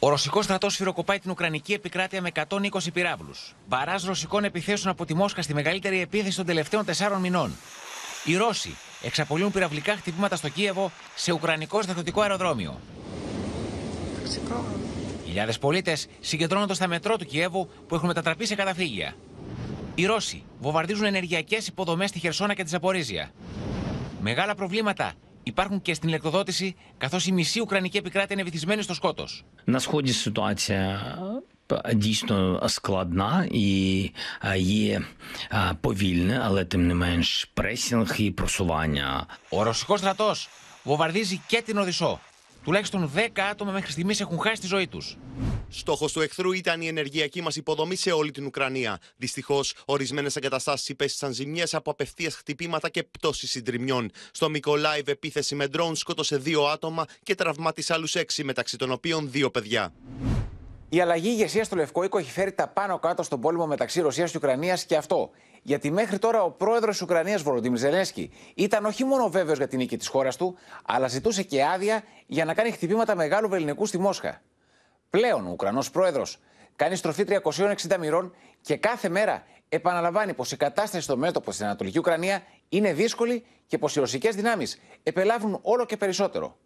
Ο ρωσικός στρατός σφυροκοπάει την Ουκρανική επικράτεια με 120 πυράβλου. Παρά ρωσικών επιθέσεων από τη Μόσχα στη μεγαλύτερη επίθεση των τελευταίων τεσσάρων μηνών. Οι Ρώσοι εξαπολύουν πυραυλικά χτυπήματα στο Κίεβο σε ουκρανικό στρατιωτικό αεροδρόμιο. Χιλιάδες πολίτες συγκεντρώνονται στα μετρό του Κιέβου που έχουν μετατραπεί σε καταφύγια. Οι Ρώσοι βομβαρδίζουν ενεργειακές υποδομές στη Χερσόνα και τη Ζαπορίζια. Μεγάλα προβλήματα υπάρχουν και στην ηλεκτροδότηση, καθώς η μισή Ουκρανική επικράτεια είναι βυθισμένη στο σκότος. Να σχόλει σιτουάτσια Дійсно складна і є повільне, але тим не менш пресінг і просування. Ο ρωσικός στρατός βομβαρδίζει και την Οδυσσό. Τουλάχιστον 10 άτομα μέχρι στιγμής έχουν χάσει τη ζωή τους. Στόχος του εχθρού ήταν η ενεργειακή μας υποδομή σε όλη την Ουκρανία. Δυστυχώς, ορισμένες εγκαταστάσεις υπέστησαν ζημιές από απευθείας χτυπήματα και πτώσεις συντριμιών. Στο Μικολάιβ, επίθεση με ντρόουν σκότωσε δύο άτομα και τραυμάτισε άλλους έξι, μεταξύ των οποίων δύο παιδιά. Η αλλαγή ηγεσίας στο Λευκό Οίκο έχει φέρει τα πάνω κάτω στον πόλεμο μεταξύ Ρωσίας και Ουκρανίας και αυτό. Γιατί μέχρι τώρα ο πρόεδρος της Ουκρανίας, Βολοντίμ Ζελένσκι, ήταν όχι μόνο βέβαιος για την νίκη της χώρας του, αλλά ζητούσε και άδεια για να κάνει χτυπήματα μεγάλου βεληνικού στη Μόσχα. Πλέον ο Ουκρανός πρόεδρος κάνει στροφή 360 μοιρών και κάθε μέρα επαναλαμβάνει πως η κατάσταση στο μέτωπο στην Ανατολική Ουκρανία είναι δύσκολη και πως οι ρωσικές δυνάμεις επελάβουν όλο και περισσότερο.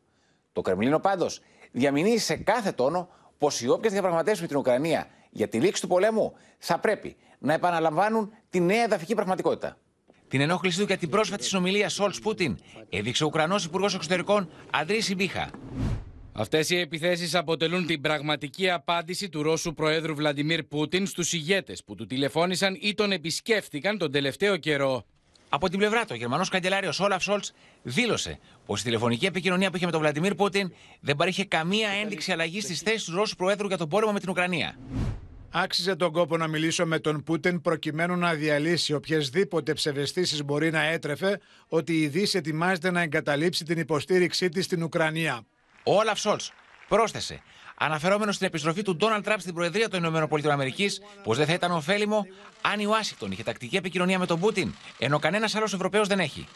Το Κρεμλίνο πάντως διαμηνύει σε κάθε τόνο πως οι όποιες διαπραγματεύσεις με την Ουκρανία για τη λήξη του πολέμου θα πρέπει να επαναλαμβάνουν τη νέα εδαφική πραγματικότητα. Την ενόχλησή του για την πρόσφατη συνομιλία Σόλτ Πούτιν έδειξε ο Ουκρανός Υπουργός Εξωτερικών Αντρή Σιμπίχα. Αυτές οι επιθέσεις αποτελούν την πραγματική απάντηση του Ρώσου Προέδρου Βλαντιμίρ Πούτιν στους ηγέτες που του τηλεφώνησαν ή τον επισκέφτηκαν τον τελευταίο καιρό. Από την πλευρά του, ο Γερμανός καγκελάριος Όλαφ Σόλτ δήλωσε πως η τηλεφωνική επικοινωνία που είχε με τον Βλαντιμίρ Πούτιν δεν παρήχε καμία ένδειξη αλλαγής στις θέσεις του Ρώσου Προέδρου για τον πόλεμο με την Ουκρανία. Άξιζε τον κόπο να μιλήσω με τον Πούτιν προκειμένου να διαλύσει οποιασδήποτε ψευδεστήσεις μπορεί να έτρεφε ότι η Δύση ετοιμάζεται να εγκαταλείψει την υποστήριξή της στην Ουκρανία. Ο Όλαφ Πρόσθεσε, αναφερόμενος στην επιστροφή του Ντόναλτ Τραμπ στην Προεδρία των ΗΠΑ, πως δεν θα ήταν ωφέλιμο αν η Ουάσιγκτον είχε τακτική επικοινωνία με τον Πούτιν, ενώ κανένας άλλος Ευρωπαίος δεν έχει.